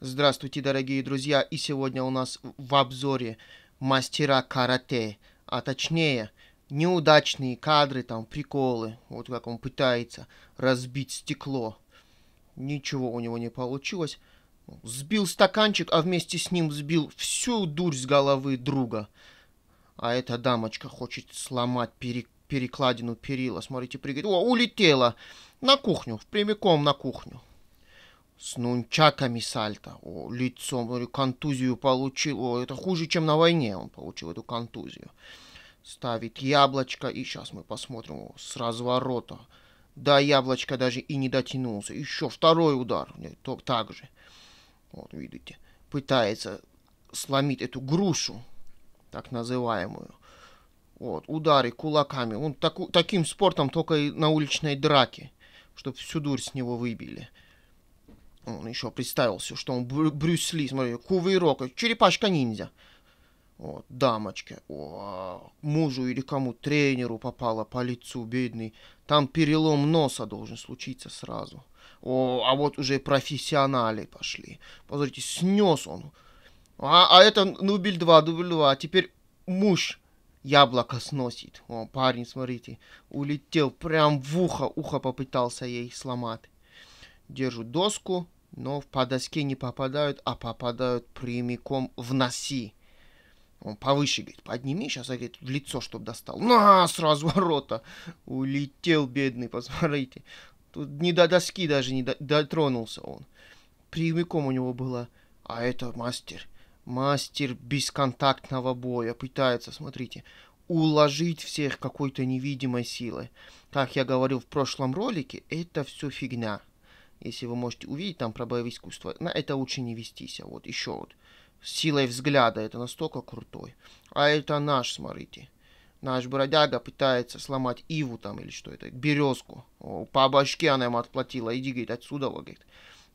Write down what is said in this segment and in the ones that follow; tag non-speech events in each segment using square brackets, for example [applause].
Здравствуйте, дорогие друзья! И сегодня у нас в обзоре мастера карате, а точнее неудачные кадры, там приколы, вот как он пытается разбить стекло. Ничего у него не получилось. Сбил стаканчик, а вместе с ним сбил всю дурь с головы друга. А эта дамочка хочет сломать перек перекладину перила. Смотрите, прыгает, О, улетела на кухню, прямиком на кухню с нунчаками сальто, о, лицом, говорю, контузию получил, о, это хуже, чем на войне он получил эту контузию. Ставит яблочко, и сейчас мы посмотрим, о, с разворота. Да, яблочко даже и не дотянулся, еще второй удар, нет, то, так же. Вот, видите, пытается сломить эту грушу, так называемую. Вот, удары кулаками. Он таку, таким спортом только и на уличной драке, чтобы всю дурь с него выбили. Он еще представился, что он Брю Брюс Ли, смотри, кувырок, черепашка-ниндзя. Вот, дамочке, о, мужу или кому тренеру попала по лицу, бедный. Там перелом носа должен случиться сразу. О, а вот уже профессионали пошли. Посмотрите, снес он. А, а это нубель 2, нубель 2. А теперь муж яблоко сносит. О, парень, смотрите, улетел прям в ухо. Ухо попытался ей сломать. Держу доску, но в подоске не попадают, а попадают прямиком в носи. Он повыше говорит, подними, сейчас, говорит, в лицо, чтобы достал. На, с разворота. Улетел бедный, посмотрите. Тут не до доски даже не дотронулся он. Прямиком у него было. А это мастер. Мастер бесконтактного боя. Пытается, смотрите, уложить всех какой-то невидимой силой. Как я говорил в прошлом ролике, это все фигня если вы можете увидеть там про боевое искусство, на это лучше не вестись. Вот еще вот. С силой взгляда это настолько крутой. А это наш, смотрите. Наш бродяга пытается сломать иву там или что это, березку. О, по башке она ему отплатила. Иди, говорит, отсюда, говорит.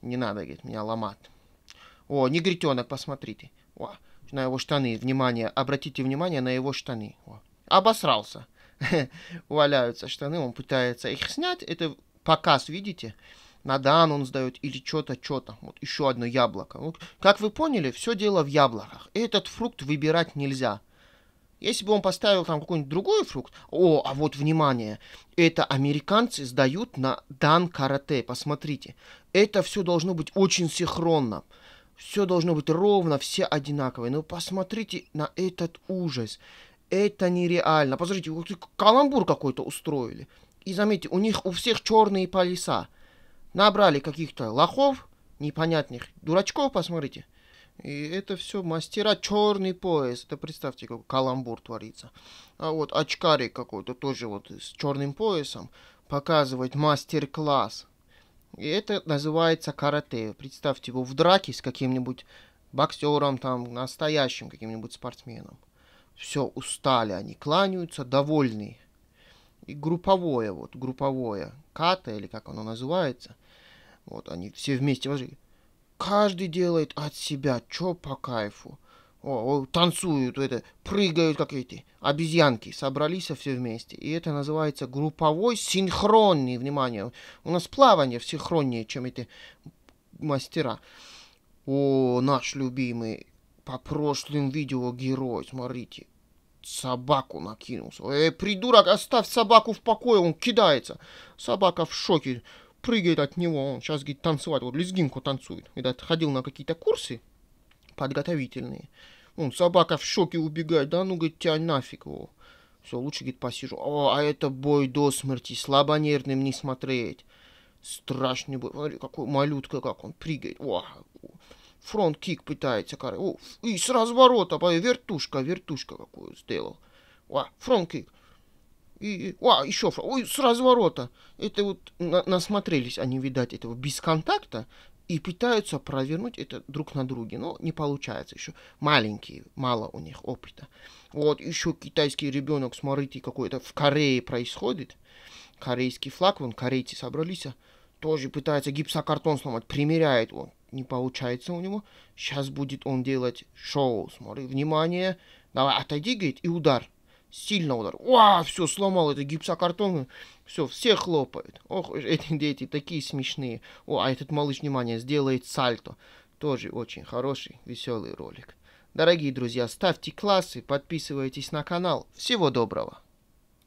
Не надо, говорит, меня ломать. О, негритенок, а посмотрите. О, на его штаны. Внимание, обратите внимание на его штаны. О. Обосрался. [laughs] Валяются штаны, он пытается их снять. Это показ, видите? на дан он сдает или что-то, что-то. Вот еще одно яблоко. Вот, как вы поняли, все дело в яблоках. Этот фрукт выбирать нельзя. Если бы он поставил там какой-нибудь другой фрукт, о, а вот внимание, это американцы сдают на дан карате, посмотрите. Это все должно быть очень синхронно. Все должно быть ровно, все одинаковые. Но посмотрите на этот ужас. Это нереально. Посмотрите, каламбур какой-то устроили. И заметьте, у них у всех черные полиса. Набрали каких-то лохов, непонятных, дурачков, посмотрите. И это все мастера черный пояс. Это представьте, как каламбур творится. А вот очкарик какой-то тоже вот с черным поясом показывает мастер-класс. И это называется карате. Представьте его в драке с каким-нибудь боксером, там, настоящим каким-нибудь спортсменом. Все, устали они, кланяются, довольны. И групповое, вот, групповое ката, или как оно называется, вот, они все вместе вложили. Каждый делает от себя, чё по кайфу. О, о, танцуют, это, прыгают, как эти обезьянки, собрались все вместе. И это называется групповой синхронный, внимание. У нас плавание в синхроннее, чем эти мастера. О, наш любимый по прошлым видео герой, смотрите, собаку накинулся. Эй, придурок, оставь собаку в покое, он кидается. Собака в шоке прыгает от него, он сейчас, говорит, танцевать, вот лезгинку танцует. Видать, ходил на какие-то курсы подготовительные. Он, собака в шоке убегает, да ну, говорит, тянь нафиг его. Все, лучше, говорит, посижу. О, а это бой до смерти, слабонервным не смотреть. Страшный бой. Смотри, какой малютка, как он прыгает. О, фронт-кик пытается, короче. О, и с разворота, вертушка, вертушка какую сделал. О, фронт-кик и, а, еще, ой, с разворота. Это вот на, насмотрелись они, видать, этого без контакта, и пытаются провернуть это друг на друге, но не получается еще. Маленькие, мало у них опыта. Вот еще китайский ребенок, смотрите, какой-то в Корее происходит. Корейский флаг, вон корейцы собрались, а, тоже пытается гипсокартон сломать, примеряет он. Не получается у него. Сейчас будет он делать шоу. Смотри, внимание. Давай, отойди, говорит, и удар сильно удар. Уа, все, сломал это гипсокартон. Все, все хлопают. Ох, [laughs] эти дети такие смешные. О, а этот малыш, внимание, сделает сальто. Тоже очень хороший, веселый ролик. Дорогие друзья, ставьте классы, подписывайтесь на канал. Всего доброго.